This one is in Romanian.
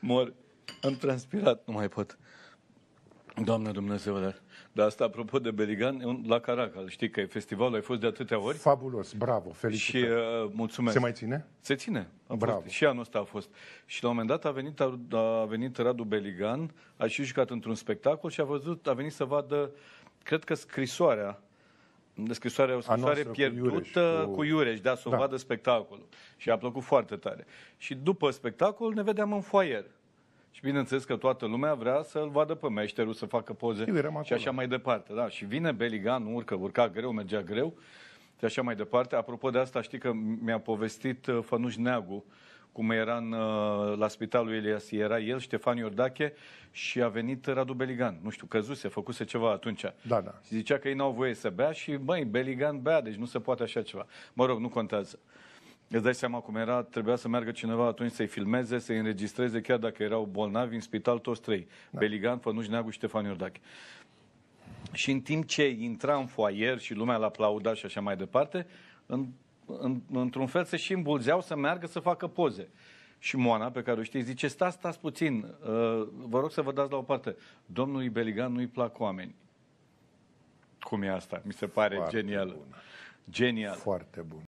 Mor. Am transpirat, nu mai pot. Doamne Dumnezeu, dar... Dar asta, apropo de Beligan, la Caracal, știi că e festivalul, ai fost de atâtea ori. Fabulos, bravo, felicitări. Și uh, mulțumesc. Se mai ține? Se ține. bravo. Fost, și anul ăsta a fost. Și la un moment dat a venit, a, a venit Radu Beligan, a și jucat într-un spectacol și a, văzut, a venit să vadă, cred că scrisoarea scrisoare, o scrisoare pierdută cu Iureș, cu... cu Iureș da, să o da. vadă spectacolul. Și a plăcut foarte tare. Și după spectacol ne vedeam în foaier. Și bineînțeles că toată lumea vrea să-l vadă pe meșterul, să facă poze și, și așa mai departe. Da. Și vine Beligan, urcă, urca greu, mergea greu și așa mai departe. Apropo de asta, știi că mi-a povestit uh, Fănuș Neagu, uh, cum era în, uh, la spitalul Elias, era el, Ștefan Iordache și a venit Radu Beligan. Nu știu, căzuse, făcuse ceva atunci. Da, da. Și zicea că ei n-au voie să bea și, băi, Beligan bea, deci nu se poate așa ceva. Mă rog, nu contează. Îți dai seama cum era, trebuia să meargă cineva atunci să-i filmeze, să-i înregistreze, chiar dacă erau bolnavi în spital toți trei. Da. Beligan, Fănuș Neagu și Ștefan Iordache. Și în timp ce intra în foaier și lumea l-aplauda și așa mai departe, în în, într-un fel să și îmbulzeau să meargă să facă poze. Și Moana, pe care o știi, zice, stați, stați puțin, uh, vă rog să vă dați la o parte. Domnului Beligan nu-i plac oameni Cum e asta? Mi se pare Foarte genial. Bun. Genial. Foarte bun.